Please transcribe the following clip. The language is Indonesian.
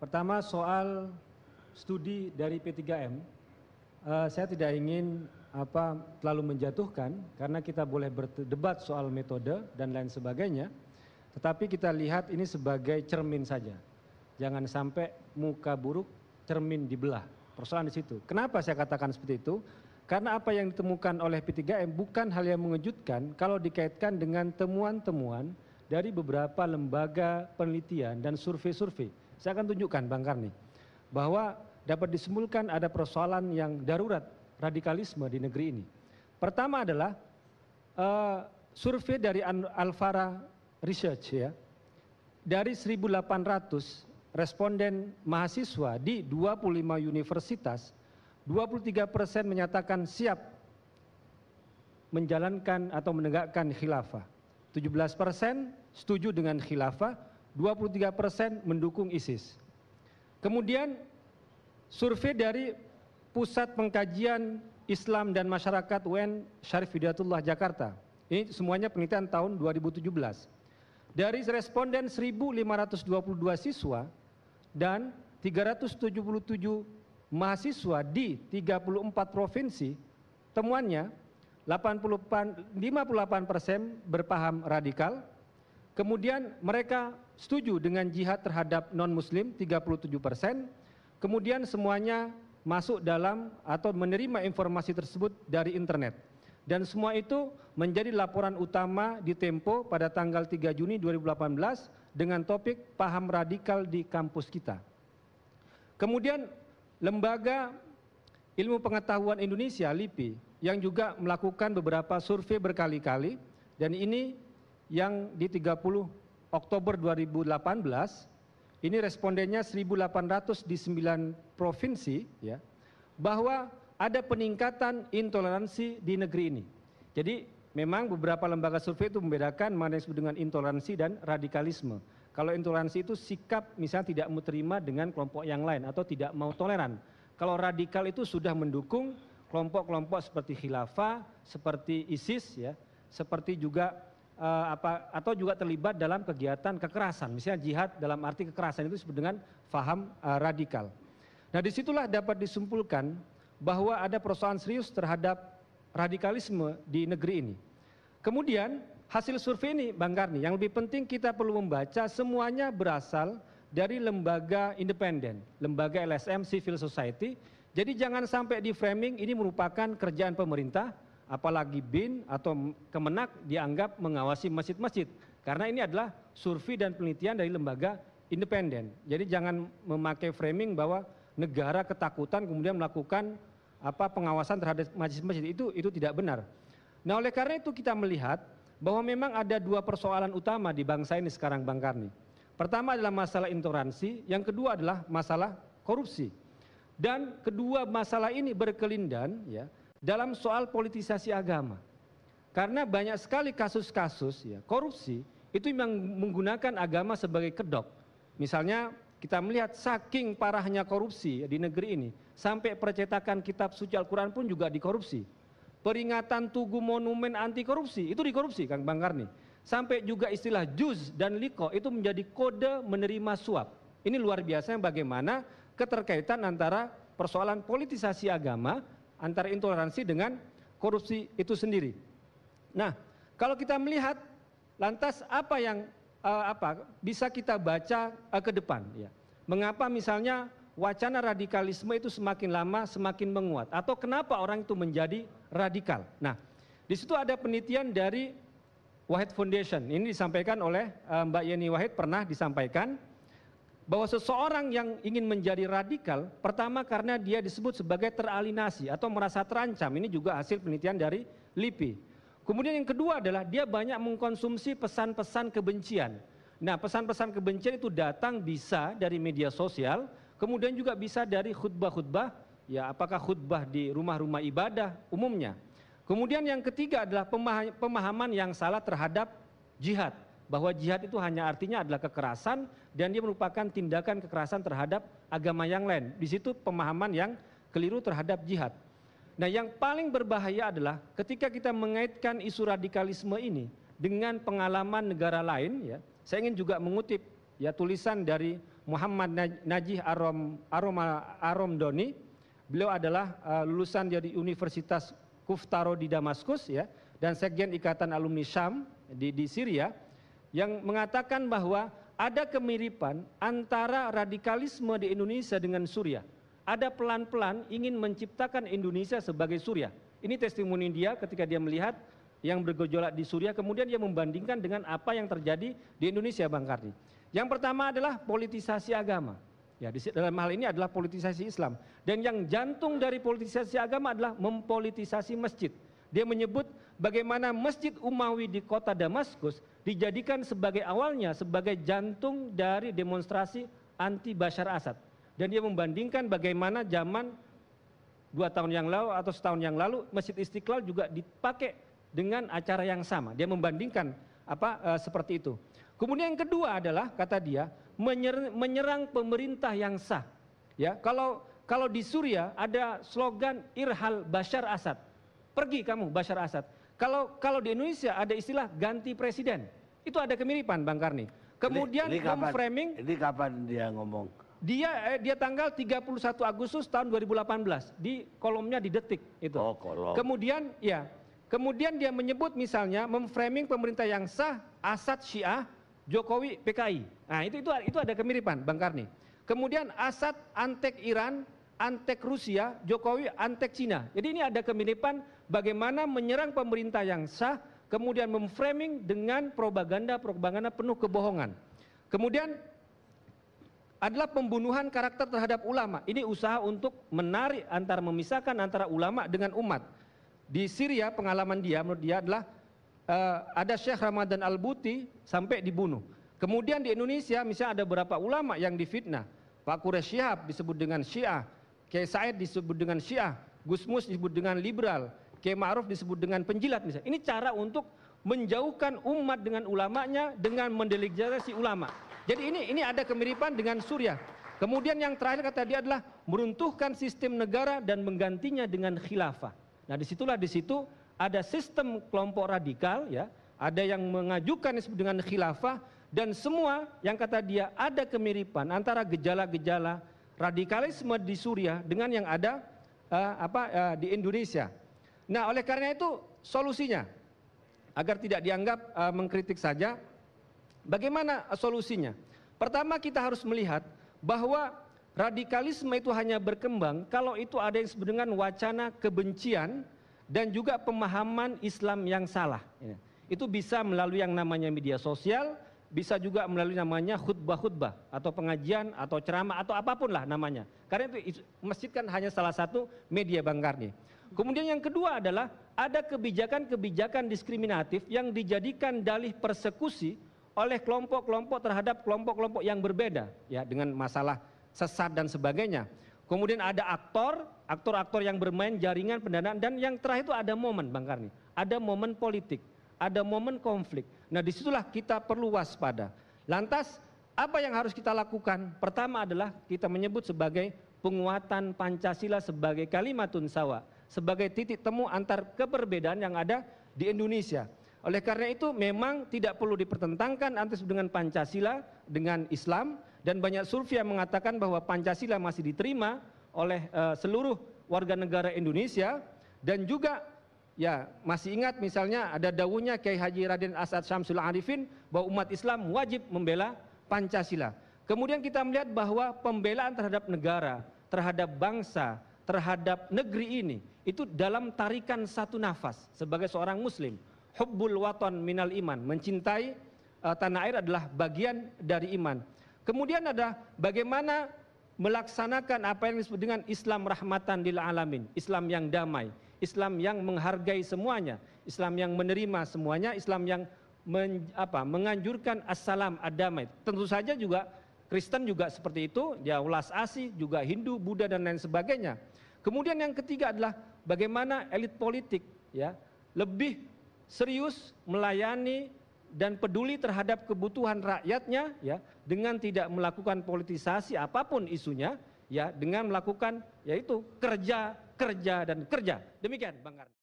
pertama soal studi dari p 3 m eh, saya tidak ingin apa terlalu menjatuhkan karena kita boleh berdebat soal metode dan lain sebagainya tetapi kita lihat ini sebagai cermin saja jangan sampai muka buruk cermin dibelah persoalan di situ kenapa saya katakan seperti itu karena apa yang ditemukan oleh P3M bukan hal yang mengejutkan kalau dikaitkan dengan temuan-temuan dari beberapa lembaga penelitian dan survei-survei saya akan tunjukkan Bang Karni bahwa dapat disimpulkan ada persoalan yang darurat radikalisme di negeri ini. Pertama adalah uh, survei dari Alfara Research ya. Dari 1.800 responden mahasiswa di 25 universitas, 23 persen menyatakan siap menjalankan atau menegakkan khilafah. 17 persen setuju dengan khilafah, 23 persen mendukung ISIS. Kemudian survei dari Pusat Pengkajian Islam dan Masyarakat UN Syarif Hidayatullah Jakarta. Ini semuanya penelitian tahun 2017. Dari responden 1.522 siswa dan 377 mahasiswa di 34 provinsi, temuannya 88, 58 persen berpaham radikal, kemudian mereka setuju dengan jihad terhadap non-muslim 37 persen, kemudian semuanya masuk dalam atau menerima informasi tersebut dari internet. Dan semua itu menjadi laporan utama di Tempo pada tanggal 3 Juni 2018 dengan topik paham radikal di kampus kita. Kemudian lembaga ilmu pengetahuan Indonesia, LIPI, yang juga melakukan beberapa survei berkali-kali dan ini yang di 30 oktober 2018, ini respondennya 1.800 di sembilan provinsi ya, bahwa ada peningkatan intoleransi di negeri ini jadi memang beberapa lembaga survei itu membedakan mana yang disebut dengan intoleransi dan radikalisme kalau intoleransi itu sikap misalnya tidak menerima dengan kelompok yang lain atau tidak mau toleran kalau radikal itu sudah mendukung kelompok-kelompok seperti khilafah seperti ISIS ya seperti juga uh, apa atau juga terlibat dalam kegiatan kekerasan. Misalnya jihad dalam arti kekerasan itu disebut dengan faham uh, radikal. Nah, disitulah dapat disimpulkan bahwa ada persoalan serius terhadap radikalisme di negeri ini. Kemudian hasil survei ini Bang Karni, yang lebih penting kita perlu membaca semuanya berasal dari lembaga independen, lembaga LSM civil society. Jadi jangan sampai di framing ini merupakan kerjaan pemerintah, apalagi bin atau kemenak dianggap mengawasi masjid-masjid karena ini adalah survei dan penelitian dari lembaga independen. Jadi jangan memakai framing bahwa negara ketakutan kemudian melakukan apa pengawasan terhadap masjid-masjid itu itu tidak benar. Nah, oleh karena itu kita melihat bahwa memang ada dua persoalan utama di bangsa ini sekarang Bang Karni. Pertama adalah masalah intoleransi, yang kedua adalah masalah korupsi. Dan kedua masalah ini berkelindan ya dalam soal politisasi agama. Karena banyak sekali kasus-kasus ya, korupsi itu memang menggunakan agama sebagai kedok. Misalnya kita melihat saking parahnya korupsi di negeri ini, sampai percetakan kitab suci Al-Quran pun juga dikorupsi. Peringatan Tugu Monumen Anti Korupsi, itu dikorupsi Kang Bang Karni. Sampai juga istilah juz dan liko itu menjadi kode menerima suap. Ini luar biasa bagaimana keterkaitan antara persoalan politisasi agama antara intoleransi dengan korupsi itu sendiri. Nah, kalau kita melihat lantas apa yang uh, apa bisa kita baca uh, ke depan ya. Mengapa misalnya wacana radikalisme itu semakin lama semakin menguat atau kenapa orang itu menjadi radikal? Nah, di situ ada penelitian dari Wahid Foundation. Ini disampaikan oleh uh, Mbak Yeni Wahid pernah disampaikan bahwa seseorang yang ingin menjadi radikal, pertama karena dia disebut sebagai teralinasi atau merasa terancam. Ini juga hasil penelitian dari LIPI. Kemudian yang kedua adalah dia banyak mengkonsumsi pesan-pesan kebencian. Nah, pesan-pesan kebencian itu datang bisa dari media sosial, kemudian juga bisa dari khutbah-khutbah, ya apakah khutbah di rumah-rumah ibadah umumnya. Kemudian yang ketiga adalah pemahaman yang salah terhadap jihad bahwa jihad itu hanya artinya adalah kekerasan dan dia merupakan tindakan kekerasan terhadap agama yang lain. Di situ pemahaman yang keliru terhadap jihad. Nah, yang paling berbahaya adalah ketika kita mengaitkan isu radikalisme ini dengan pengalaman negara lain ya. Saya ingin juga mengutip ya tulisan dari Muhammad Najih Arom Arom Arom Doni. Beliau adalah uh, lulusan dari Universitas Kuftaro di Damaskus ya dan Sekjen Ikatan Alumni Syam di di Syria yang mengatakan bahwa ada kemiripan antara radikalisme di Indonesia dengan Suria, Ada pelan-pelan ingin menciptakan Indonesia sebagai Suria. Ini testimoni dia ketika dia melihat yang bergejolak di Suria, kemudian dia membandingkan dengan apa yang terjadi di Indonesia, Bang Kardi. Yang pertama adalah politisasi agama. Ya, dalam hal ini adalah politisasi Islam. Dan yang jantung dari politisasi agama adalah mempolitisasi masjid. Dia menyebut bagaimana Masjid Umawi di kota Damaskus dijadikan sebagai awalnya sebagai jantung dari demonstrasi anti Bashar Assad. Dan dia membandingkan bagaimana zaman dua tahun yang lalu atau setahun yang lalu Masjid Istiqlal juga dipakai dengan acara yang sama. Dia membandingkan apa e, seperti itu. Kemudian yang kedua adalah kata dia menyerang, pemerintah yang sah. Ya, kalau kalau di Suriah ada slogan Irhal Bashar Assad. Pergi kamu Bashar Assad. Kalau kalau di Indonesia ada istilah ganti presiden. Itu ada kemiripan Bang Karni. Kemudian ini, ini kapan, framing Ini kapan dia ngomong? Dia eh, dia tanggal 31 Agustus tahun 2018 di kolomnya di Detik itu. Oh, kolom. Kemudian ya, kemudian dia menyebut misalnya memframing pemerintah yang sah Asad Syiah Jokowi PKI. Nah, itu itu itu ada kemiripan Bang Karni. Kemudian Asad antek Iran, antek Rusia, Jokowi antek Cina. Jadi ini ada kemiripan bagaimana menyerang pemerintah yang sah, kemudian memframing dengan propaganda-propaganda penuh kebohongan. Kemudian adalah pembunuhan karakter terhadap ulama. Ini usaha untuk menarik antara memisahkan antara ulama dengan umat. Di Syria pengalaman dia menurut dia adalah uh, ada Syekh Ramadan Al-Buti sampai dibunuh. Kemudian di Indonesia misalnya ada beberapa ulama yang difitnah. Pak Kure Syihab disebut dengan Syiah, Kiai Said disebut dengan Syiah, Gusmus disebut dengan liberal, Kiai Ma'ruf disebut dengan penjilat misalnya. Ini cara untuk menjauhkan umat dengan ulamanya dengan si ulama. Jadi ini ini ada kemiripan dengan Suriah. Kemudian yang terakhir kata dia adalah meruntuhkan sistem negara dan menggantinya dengan khilafah. Nah disitulah di situ ada sistem kelompok radikal ya, ada yang mengajukan disebut dengan khilafah dan semua yang kata dia ada kemiripan antara gejala-gejala radikalisme di Suriah dengan yang ada uh, apa uh, di Indonesia. Nah, oleh karena itu solusinya agar tidak dianggap uh, mengkritik saja, bagaimana e, solusinya? Pertama kita harus melihat bahwa radikalisme itu hanya berkembang kalau itu ada yang disebut dengan wacana kebencian dan juga pemahaman Islam yang salah. Itu bisa melalui yang namanya media sosial, bisa juga melalui namanya khutbah khutbah atau pengajian atau ceramah atau apapun lah namanya. Karena itu masjid kan hanya salah satu media Bang Kemudian yang kedua adalah ada kebijakan-kebijakan diskriminatif yang dijadikan dalih persekusi oleh kelompok-kelompok terhadap kelompok-kelompok yang berbeda ya dengan masalah sesat dan sebagainya. Kemudian ada aktor, aktor-aktor yang bermain jaringan pendanaan dan yang terakhir itu ada momen Bang Karni, ada momen politik ada momen konflik. Nah, disitulah kita perlu waspada. Lantas, apa yang harus kita lakukan? Pertama adalah kita menyebut sebagai penguatan Pancasila sebagai kalimatun sawa, sebagai titik temu antar keberbedaan yang ada di Indonesia. Oleh karena itu memang tidak perlu dipertentangkan antis dengan Pancasila dengan Islam dan banyak survei yang mengatakan bahwa Pancasila masih diterima oleh uh, seluruh warga negara Indonesia dan juga Ya, masih ingat misalnya ada dawunya Kiai Haji Raden Asad Syamsul Arifin bahwa umat Islam wajib membela Pancasila. Kemudian kita melihat bahwa pembelaan terhadap negara, terhadap bangsa, terhadap negeri ini itu dalam tarikan satu nafas sebagai seorang muslim. Hubbul waton minal iman, mencintai uh, tanah air adalah bagian dari iman. Kemudian ada bagaimana melaksanakan apa yang disebut dengan Islam rahmatan lil alamin, Islam yang damai. Islam yang menghargai semuanya, Islam yang menerima semuanya, Islam yang men, apa, menganjurkan assalam ad Tentu saja juga Kristen juga seperti itu, ya ulas asih, juga Hindu, Buddha dan lain sebagainya. Kemudian yang ketiga adalah bagaimana elit politik ya lebih serius melayani dan peduli terhadap kebutuhan rakyatnya ya dengan tidak melakukan politisasi apapun isunya ya dengan melakukan yaitu kerja kerja dan kerja demikian bang Karni.